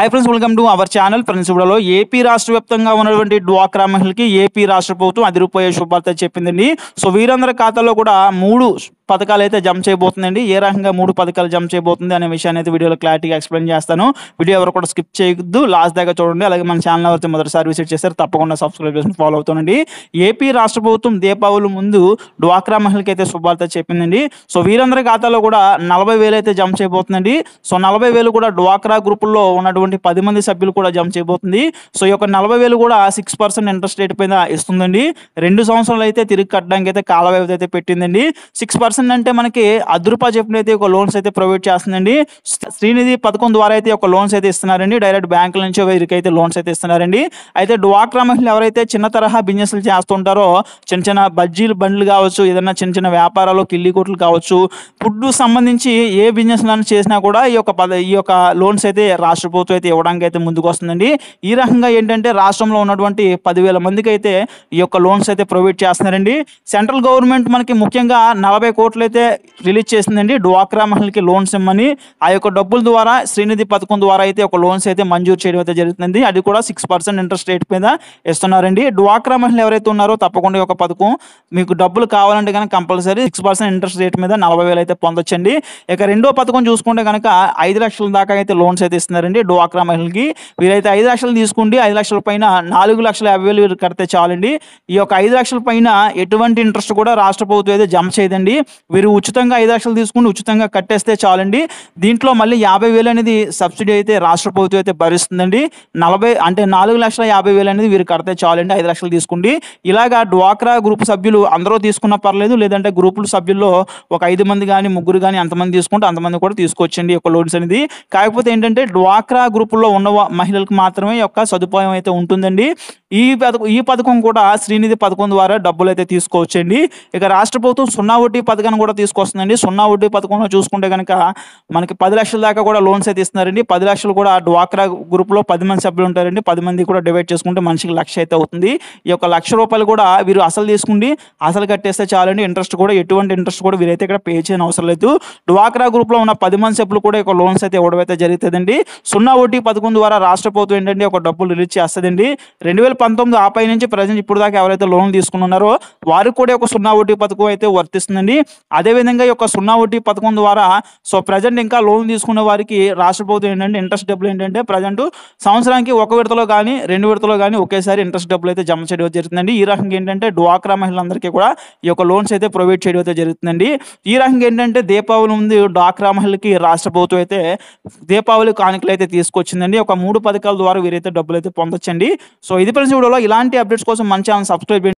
high friends welcome to our channel friends AP రాష్ట్ర వ్యాప్తంగా ఉన్నటువంటి డ్వాక్రా మహిళకి ఏపీ రాష్ట్ర ప్రభుత్వం అదిరిపోయే శుభార్త చెప్పిందండి సో వీరందరి ఖాతాలో కూడా మూడు పథకాలు అయితే జమ చేయబోతుందండి ఏ రకంగా మూడు పథకాలు జమ చేయబోతుంది అనే విషయాన్ని అయితే వీడియోలో క్లారిటీగా ఎక్స్ప్లెయిన్ చేస్తాను వీడియో ఎవరు కూడా స్కిప్ చేయొద్దు లాస్ట్ దాకా చూడండి అలాగే మన ఛానల్ ఎవరు మొదటిసారి విజిట్ చేస్తారు తప్పకుండా సబ్స్క్రైబ్ చేసి ఫాలో అవుతుందండి ఏపీ రాష్ట్ర ప్రభుత్వం దీపావళి ముందు డ్వాక్రా మహిళకి అయితే శుభార్త చెప్పిందండి సో వీరందరి ఖాతాలో కూడా నలభై వేలు అయితే జమ చేయబోతుందండి సో నలభై వేలు కూడా డ్వాక్రా గ్రూపుల్లో ఉన్నటువంటి పది మంది సభ్యులు కూడా జమ చేయబోతుంది సో ఈ యొక్క నలభై వేలు కూడా సిక్స్ పర్సెంట్ ఇంట్రెస్ట్ రేట్ పైన ఇస్తుందండి రెండు సంవత్సరాలు అయితే తిరిగి కట్టడానికి అయితే కాల వ్యవధి అయితే పెట్టిందండి సిక్స్ పర్సెంట్ అంటే మనకి అదృపా చెప్పిన అయితే ఒక లోన్స్ అయితే ప్రొవైడ్ చేస్తుందండి శ్రీనిధి పథకం ద్వారా అయితే ఒక లోన్స్ అయితే ఇస్తున్నారండి డైరెక్ట్ బ్యాంకుల నుంచి వీరికైతే లోన్స్ అయితే ఇస్తున్నారండి అయితే డ్వాక్రా మహిళలు ఎవరైతే చిన్న తరహా బిజినెస్లు చేస్తుంటారో చిన్న చిన్న బజ్జీలు బండ్లు కావచ్చు ఏదైనా చిన్న చిన్న వ్యాపారాలు కిల్లి కోట్లు కావచ్చు ఫుడ్ సంబంధించి ఏ బిజినెస్ చేసినా కూడా ఈ యొక్క ఈ యొక్క లోన్స్ అయితే రాష్ట్ర ప్రభుత్వం అయితే ఇవ్వడానికి అయితే ముందుకు వస్తుందండి ఈ రకంగా ఏంటంటే రాష్ట్రంలో ఉన్నటువంటి పదివేల మందికి అయితే ఈ యొక్క లోన్స్ అయితే ప్రొవైడ్ చేస్తున్నారండి సెంట్రల్ గవర్నమెంట్ మనకి ముఖ్యంగా నలభై కోట్ల కోట్లు అయితే రిలీజ్ చేసిందండి డ్వాక్రా మహిళకి లోన్స్ ఇమ్మని ఆ యొక్క డబ్బుల ద్వారా శ్రీనిధి పథకం ద్వారా అయితే ఒక లోన్స్ అయితే మంజూరు చేయడం అయితే జరుగుతుంది అది కూడా సిక్స్ పర్సెంట్ ఇంట్రెస్ట్ రేట్ మీద ఇస్తున్నారండి డ్వాక్రా మహిళలు ఎవరైతే ఉన్నారో తప్పకుండా ఒక పథకం మీకు డబ్బులు కావాలంటే కనుక compulsory six percent interest rate మీద నలభై వేలు అయితే పొందొచ్చండి ఇక రెండో పథకం చూసుకుంటే కనుక ఐదు లక్షల దాకా అయితే లోన్స్ అయితే ఇస్తున్నారండి డ్వాక్రా మహిళకి వీరైతే ఐదు లక్షలు తీసుకుంటే ఐదు లక్షల పైన నాలుగు లక్షల యాభై వేలు కడితే చాలండి ఈ యొక్క ఐదు లక్షల పైన ఎటువంటి ఇంట్రెస్ట్ కూడా రాష్ట్ర ప్రభుత్వం అయితే జమ చేయదండి వీరు ఉచితంగా ఐదు లక్షలు తీసుకుని ఉచితంగా కట్టేస్తే చాలండి దీంట్లో మళ్ళీ యాభై వేలు అనేది సబ్సిడీ అయితే రాష్ట్ర ప్రభుత్వం అయితే భరిస్తుందండి నలభై అంటే నాలుగు లక్షల యాభై వేలు అనేది వీరు కడితే చాలండి ఐదు లక్షలు తీసుకోండి ఇలాగా డ్వాక్రా గ్రూప్ సభ్యులు అందరూ తీసుకున్నా పర్లేదు లేదంటే గ్రూపుల సభ్యుల్లో ఒక ఐదు మంది కానీ ముగ్గురు కానీ అంతమంది తీసుకుంటే అంతమంది కూడా తీసుకొచ్చండి యొక్క లోన్స్ అనేది కాకపోతే ఏంటంటే డ్వాక్రా గ్రూపుల్లో ఉన్న మహిళలకు మాత్రమే యొక్క సదుపాయం అయితే ఉంటుందండి ఈ పథకం ఈ పథకం కూడా శ్రీనిధి పథకం ద్వారా డబ్బులు అయితే తీసుకోవచ్చండి ఇక రాష్ట్ర ప్రభుత్వం సున్నా వడ్డీ పథకాన్ని కూడా తీసుకొస్తుందండి సున్నా వడ్డీ పథకంలో చూసుకుంటే కనుక మనకి పది లక్షల దాకా కూడా లోన్స్ అయితే ఇస్తున్నారండి పది లక్షలు కూడా డ్వాక్రా గ్రూప్లో పది మంది సభ్యులు ఉంటారండి పది మంది కూడా డివైడ్ చేసుకుంటే మనిషికి లక్ష అయితే అవుతుంది ఈ యొక్క లక్ష రూపాయలు కూడా వీరు అసలు తీసుకుండి అసలు కట్టేస్తే చాలండి ఇంట్రెస్ట్ కూడా ఎటువంటి ఇంట్రెస్ట్ కూడా వీరైతే ఇక్కడ పే చేయని అవసరం లేదు డ్వాక్రా గ్రూప్లో ఉన్న పది మంది సభ్యులు కూడా ఒక లోన్స్ అయితే ఇవ్వడం అయితే జరుగుతుందండి సున్నా వడ్డీ పథకం ద్వారా రాష్ట్ర ప్రభుత్వం ఏంటంటే ఒక డబ్బులు రిలీజ్ చేస్తుందండి రెండు వేల పంతొమ్మిది ఆపై నుంచి ప్రజెంట్ ఇప్పుడు దాకా ఎవరైతే లోన్ తీసుకున్నారో వారికి కూడా ఒక సున్నా ఓటి పథకం అయితే వర్తిస్తుందండి అదేవిధంగా ఈ యొక్క సున్నా ఓటి పథకం ద్వారా సో ప్రజెంట్ ఇంకా లోన్ తీసుకున్న వారికి రాష్ట్ర ప్రభుత్వం ఏంటంటే ఇంట్రెస్ట్ డబ్బులు ఏంటంటే ప్రజెంట్ సంవత్సరానికి ఒక విడతలో కానీ రెండు విడతలో కానీ ఒకేసారి ఇంట్రెస్ట్ డబ్బులు అయితే జమ చేయడం జరుగుతుందండి ఈ రకంగా ఏంటంటే డ్వాక్రా మహిళలందరికీ కూడా ఈ యొక్క లోన్స్ అయితే ప్రొవైడ్ చేయడం అయితే జరుగుతుందండి ఈ రకంగా ఏంటంటే దీపావళి ముందు డ్వాక్రా మహిళలకి రాష్ట్ర ప్రభుత్వం అయితే దీపావళి కానుకలు అయితే తీసుకొచ్చిందండి ఒక మూడు పథకాల ద్వారా వీరైతే డబ్బులు అయితే పొందొచ్చండి సో ఇది ఫ్రెండ్స్ వీడియోలో ఇలాంటి అప్డేట్స్ కోసం మంచి ఛానల్ సబ్స్క్రైబ్